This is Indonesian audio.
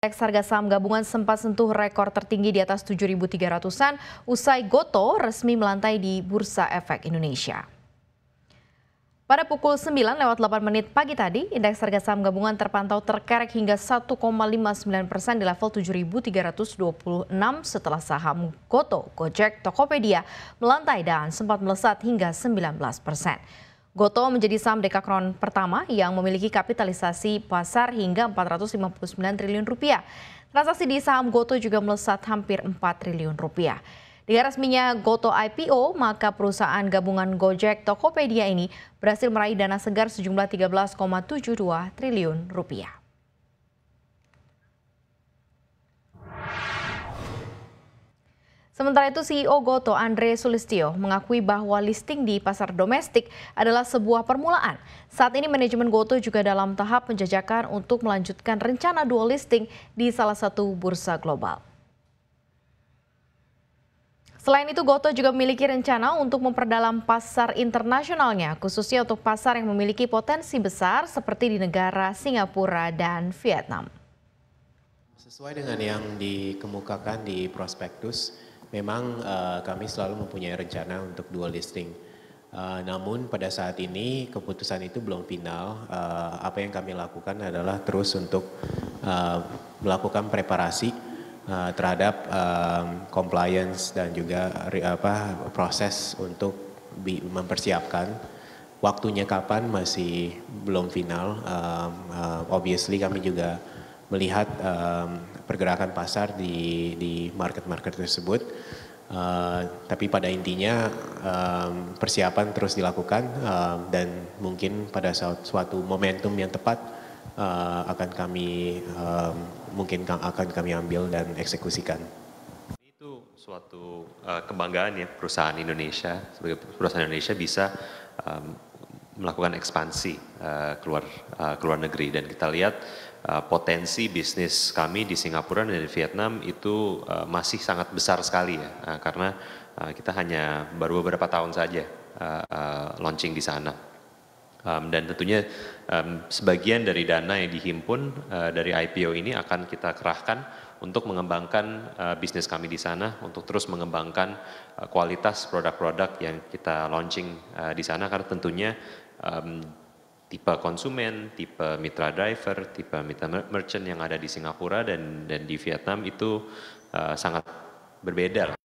Indeks harga saham gabungan sempat sentuh rekor tertinggi di atas 7.300-an usai Goto resmi melantai di Bursa Efek Indonesia. Pada pukul 9 lewat 8 menit pagi tadi, indeks harga saham gabungan terpantau terkerek hingga 1,59 persen di level 7.326 setelah saham Goto, Gojek, Tokopedia melantai dan sempat melesat hingga 19 persen. Goto menjadi saham Dekakron pertama yang memiliki kapitalisasi pasar hingga 459 triliun rupiah. Transaksi di saham Goto juga melesat hampir 4 triliun rupiah. Dengan resminya Goto IPO, maka perusahaan gabungan Gojek Tokopedia ini berhasil meraih dana segar sejumlah 13,72 triliun rupiah. Sementara itu CEO Goto Andre Sulistio mengakui bahwa listing di pasar domestik adalah sebuah permulaan. Saat ini manajemen Goto juga dalam tahap penjajakan untuk melanjutkan rencana dual listing di salah satu bursa global. Selain itu, Goto juga memiliki rencana untuk memperdalam pasar internasionalnya, khususnya untuk pasar yang memiliki potensi besar seperti di negara Singapura dan Vietnam. Sesuai dengan yang dikemukakan di prospektus, memang uh, kami selalu mempunyai rencana untuk dual listing. Uh, namun pada saat ini keputusan itu belum final. Uh, apa yang kami lakukan adalah terus untuk uh, melakukan preparasi uh, terhadap uh, compliance dan juga uh, apa proses untuk mempersiapkan waktunya kapan masih belum final. Uh, uh, obviously kami juga melihat um, pergerakan pasar di di market-market tersebut. Uh, tapi pada intinya um, persiapan terus dilakukan uh, dan mungkin pada saat suatu momentum yang tepat uh, akan kami um, mungkin akan kami ambil dan eksekusikan. Itu suatu uh, kebanggaan ya perusahaan Indonesia sebagai perusahaan Indonesia bisa um, melakukan ekspansi uh, keluar uh, eh, keluar negeri dan kita lihat uh, potensi bisnis kami di Singapura dan di Vietnam itu uh, masih sangat besar sekali ya uh, karena uh, kita hanya baru beberapa tahun saja uh, uh, launching di sana. Um, dan tentunya um, sebagian dari dana yang dihimpun uh, dari IPO ini akan kita kerahkan untuk mengembangkan uh, bisnis kami di sana, untuk terus mengembangkan uh, kualitas produk-produk yang kita launching uh, di sana karena tentunya um, tipe konsumen, tipe mitra driver, tipe mitra merchant yang ada di Singapura dan dan di Vietnam itu uh, sangat berbeda